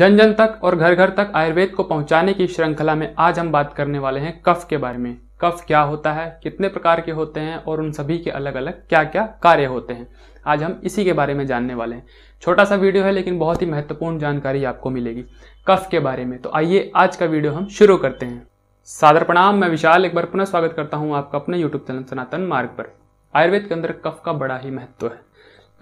जन जन तक और घर घर तक आयुर्वेद को पहुंचाने की श्रृंखला में आज हम बात करने वाले हैं कफ के बारे में कफ क्या होता है कितने प्रकार के होते हैं और उन सभी के अलग अलग क्या क्या कार्य होते हैं आज हम इसी के बारे में जानने वाले हैं छोटा सा वीडियो है लेकिन बहुत ही महत्वपूर्ण जानकारी आपको मिलेगी कफ के बारे में तो आइए आज का वीडियो हम शुरू करते हैं सादर प्रणाम मैं विशाल एक बार पुनः स्वागत करता हूँ आपका अपने यूट्यूब चैनल सनातन मार्ग पर आयुर्वेद के अंदर कफ का बड़ा ही महत्व है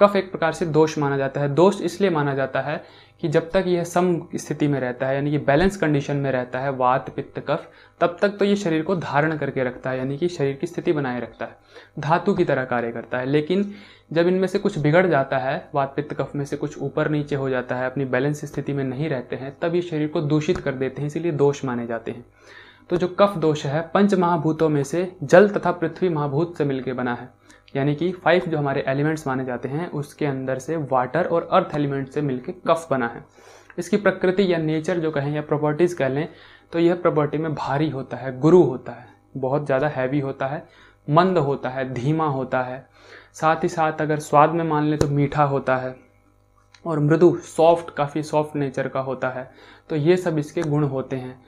कफ एक प्रकार से दोष माना जाता है दोष इसलिए माना जाता है कि जब तक यह सम स्थिति में रहता है यानी कि बैलेंस कंडीशन में रहता है वात पित्त कफ तब तक तो ये शरीर को धारण करके रखता है यानी कि शरीर की स्थिति बनाए रखता है धातु की तरह कार्य करता है लेकिन जब इनमें से कुछ बिगड़ जाता है वात पित्त कफ में से कुछ ऊपर नीचे हो जाता है अपनी बैलेंस स्थिति में नहीं रहते हैं तब ये शरीर को दूषित कर देते हैं इसीलिए दोष माने जाते हैं तो जो कफ दोष है पंच महाभूतों में से जल तथा पृथ्वी महाभूत से मिलकर बना है यानी कि फाइव जो हमारे एलिमेंट्स माने जाते हैं उसके अंदर से वाटर और अर्थ एलिमेंट से मिलकर कफ बना है इसकी प्रकृति या नेचर जो कहें या प्रॉपर्टीज़ कह लें तो यह प्रॉपर्टी में भारी होता है गुरु होता है बहुत ज़्यादा हैवी होता है मंद होता है धीमा होता है साथ ही साथ अगर स्वाद में मान लें तो मीठा होता है और मृदु सॉफ्ट काफ़ी सॉफ्ट नेचर का होता है तो ये सब इसके गुण होते हैं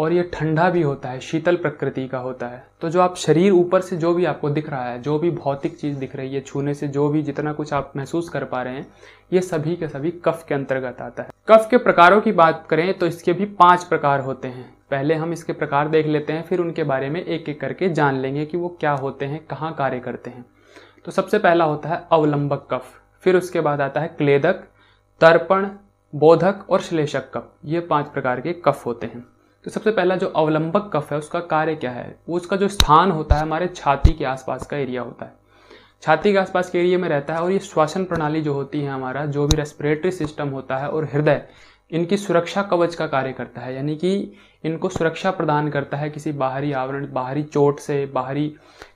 और ये ठंडा भी होता है शीतल प्रकृति का होता है तो जो आप शरीर ऊपर से जो भी आपको दिख रहा है जो भी भौतिक चीज़ दिख रही है छूने से जो भी जितना कुछ आप महसूस कर पा रहे हैं ये सभी के सभी कफ के अंतर्गत आता है कफ के प्रकारों की बात करें तो इसके भी पाँच प्रकार होते हैं पहले हम इसके प्रकार देख लेते हैं फिर उनके बारे में एक एक करके जान लेंगे कि वो क्या होते हैं कहाँ कार्य करते हैं तो सबसे पहला होता है अवलंबक कफ फिर उसके बाद आता है क्लेदक तर्पण बोधक और श्लेषक कफ ये पांच प्रकार के कफ होते हैं तो सबसे पहला जो अवलंबक कफ है उसका कार्य क्या है वो उसका जो स्थान होता है हमारे छाती के आसपास का एरिया होता है छाती के आसपास के एरिया में रहता है और ये श्वासन प्रणाली जो होती है हमारा जो भी रेस्पिरेटरी सिस्टम होता है और हृदय इनकी सुरक्षा कवच का कार्य करता है यानी कि इनको सुरक्षा प्रदान करता है किसी बाहरी आवरण बाहरी चोट से बाहरी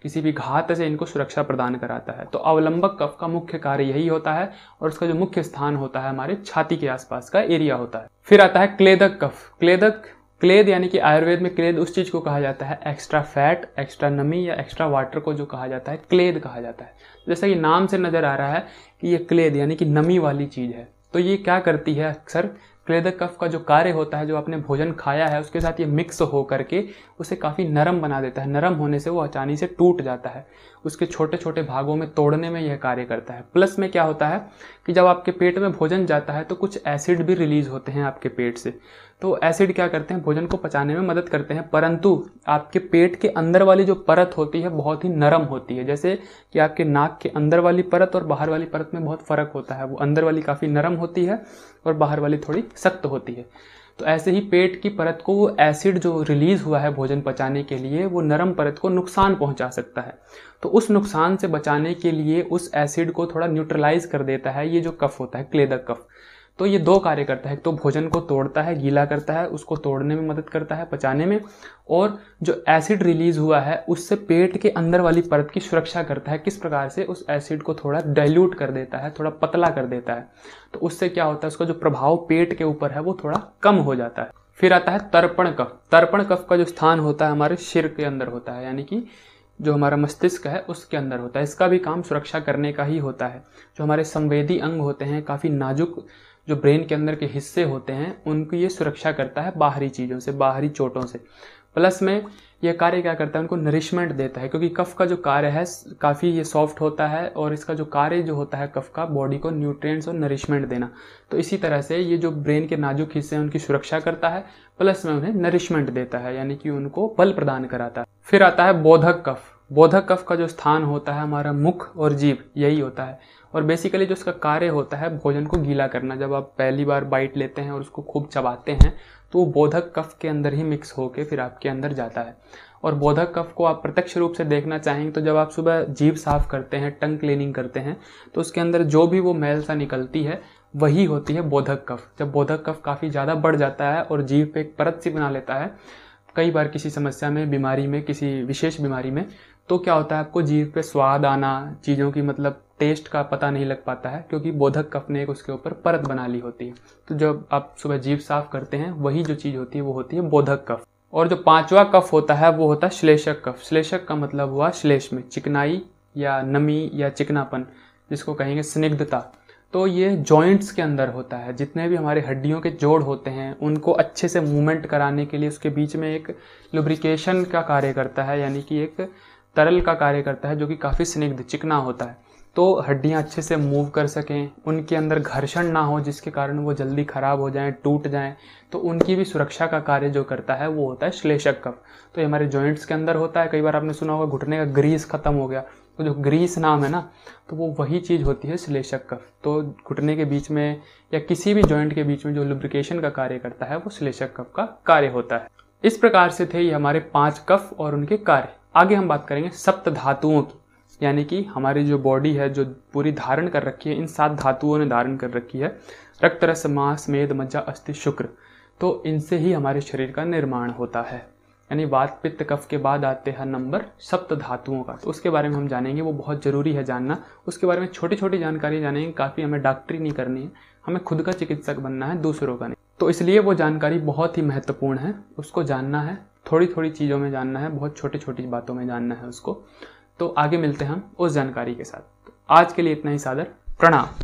किसी भी घात से इनको सुरक्षा प्रदान कराता है तो अवलंबक कफ का मुख्य कार्य यही होता है और उसका जो मुख्य स्थान होता है हमारे छाती के आसपास का एरिया होता है फिर आता है क्लेदक कफ क्लेदक क्लेद यानी कि आयुर्वेद में क्लेद उस चीज़ को कहा जाता है एक्स्ट्रा फैट एक्स्ट्रा नमी या एक्स्ट्रा वाटर को जो कहा जाता है क्लेद कहा जाता है जैसा कि नाम से नज़र आ रहा है कि ये क्लेद यानी कि नमी वाली चीज़ है तो ये क्या करती है अक्सर क्ले कफ का जो कार्य होता है जो आपने भोजन खाया है उसके साथ ये मिक्स हो करके उसे काफ़ी नरम बना देता है नरम होने से वो आसानी से टूट जाता है उसके छोटे छोटे भागों में तोड़ने में यह कार्य करता है प्लस में क्या होता है कि जब आपके पेट में भोजन जाता है तो कुछ एसिड भी रिलीज होते हैं आपके पेट से तो एसिड क्या करते हैं भोजन को पचाने में मदद करते हैं परंतु आपके पेट के अंदर वाली जो परत होती है बहुत ही नरम होती है जैसे कि आपके नाक के अंदर वाली परत और बाहर वाली परत में बहुत फ़र्क होता है वो अंदर वाली काफ़ी नरम होती है और बाहर वाली थोड़ी सख्त होती है तो ऐसे ही पेट की परत को वो एसिड जो रिलीज़ हुआ है भोजन पचाने के लिए वो नरम परत को नुकसान पहुंचा सकता है तो उस नुकसान से बचाने के लिए उस एसिड को थोड़ा न्यूट्रलाइज कर देता है ये जो कफ होता है क्लेदर कफ तो ये दो कार्य करता है तो भोजन को तोड़ता है गीला करता है उसको तोड़ने में मदद करता है पचाने में और जो एसिड रिलीज हुआ है उससे पेट के अंदर वाली परत की सुरक्षा करता है किस प्रकार से उस एसिड को थोड़ा डाइल्यूट कर देता है थोड़ा पतला कर देता है तो उससे क्या होता है उसका जो प्रभाव पेट के ऊपर है वो थोड़ा कम हो जाता है फिर आता है तर्पण कफ तर्पण कफ का जो स्थान होता है हमारे सिर के अंदर होता है यानी कि जो हमारा मस्तिष्क है उसके अंदर होता है इसका भी काम सुरक्षा करने का ही होता है जो हमारे संवेदी अंग होते हैं काफ़ी नाजुक जो ब्रेन के अंदर के हिस्से होते हैं उनकी ये सुरक्षा करता है बाहरी चीज़ों से बाहरी चोटों से प्लस में यह कार्य क्या करता है उनको नरिशमेंट देता है क्योंकि कफ का जो कार्य है काफ़ी ये सॉफ्ट होता है और इसका जो कार्य जो होता है कफ का बॉडी को न्यूट्रिएंट्स और नरिशमेंट देना तो इसी तरह से ये जो ब्रेन के नाजुक हिस्से हैं उनकी सुरक्षा करता है प्लस में उन्हें नरिशमेंट देता है यानी कि उनको बल प्रदान कराता है फिर आता है बोधक कफ बोधक कफ का जो स्थान होता है हमारा मुख और जीभ यही होता है और बेसिकली जो उसका कार्य होता है भोजन को गीला करना जब आप पहली बार बाइट लेते हैं और उसको खूब चबाते हैं तो वो बोधक कफ के अंदर ही मिक्स होकर फिर आपके अंदर जाता है और बोधक कफ को आप प्रत्यक्ष रूप से देखना चाहेंगे तो जब आप सुबह जीभ साफ करते हैं टंग क्लीनिंग करते हैं तो उसके अंदर जो भी वो मैल सा निकलती है वही होती है बोधक कफ जब बोधक कफ काफ़ी ज़्यादा बढ़ जाता है और जीभ पे एक परत सी बना लेता है कई बार किसी समस्या में बीमारी में किसी विशेष बीमारी में तो क्या होता है आपको जीव पे स्वाद आना चीज़ों की मतलब टेस्ट का पता नहीं लग पाता है क्योंकि बोधक कफ ने एक उसके ऊपर परत बना ली होती है तो जब आप सुबह जीव साफ करते हैं वही जो चीज़ होती है वो होती है बोधक कफ और जो पांचवा कफ होता है वो होता है श्लेषक कफ श्लेषक का मतलब हुआ श्लेष में चिकनाई या नमी या चिकनापन जिसको कहेंगे स्निग्धता तो ये जॉइंट्स के अंदर होता है जितने भी हमारे हड्डियों के जोड़ होते हैं उनको अच्छे से मूवमेंट कराने के लिए उसके बीच में एक लुब्रिकेशन का कार्य करता है यानी कि एक तरल का कार्य करता है जो कि काफ़ी स्निग्ध चिकना होता है तो हड्डियाँ अच्छे से मूव कर सकें उनके अंदर घर्षण ना हो जिसके कारण वो जल्दी ख़राब हो जाएं टूट जाएं तो उनकी भी सुरक्षा का कार्य जो करता है वो होता है श्लेषक कफ तो ये हमारे जॉइंट्स के अंदर होता है कई बार आपने सुना होगा घुटने का ग्रीस ख़त्म हो गया तो जो ग्रीस नाम है ना तो वो वही चीज़ होती है श्लेषक कफ तो घुटने के बीच में या किसी भी जॉइंट के बीच में जो लुब्रिकेशन का कार्य करता है वो श्लेषक कफ का कार्य होता है इस प्रकार से थे ये हमारे पाँच कफ और उनके कार्य आगे हम बात करेंगे सप्त धातुओं की यानी कि हमारी जो बॉडी है जो पूरी धारण कर रखी है इन सात धातुओं ने धारण कर रखी है रक्त रस मांस मेद मज्जा अस्थि शुक्र तो इनसे ही हमारे शरीर का निर्माण होता है यानी वात पित्त कफ के बाद आते हैं नंबर सप्त धातुओं का तो उसके बारे में हम जानेंगे वो बहुत ज़रूरी है जानना उसके बारे में छोटी छोटी जानकारी जानेंगे काफ़ी हमें डॉक्टरी नहीं करनी है हमें खुद का चिकित्सक बनना है दूसरों का नहीं तो इसलिए वो जानकारी बहुत ही महत्वपूर्ण है उसको जानना है थोड़ी थोड़ी चीज़ों में जानना है बहुत छोटी छोटी बातों में जानना है उसको तो आगे मिलते हैं हम उस जानकारी के साथ तो आज के लिए इतना ही सादर प्रणाम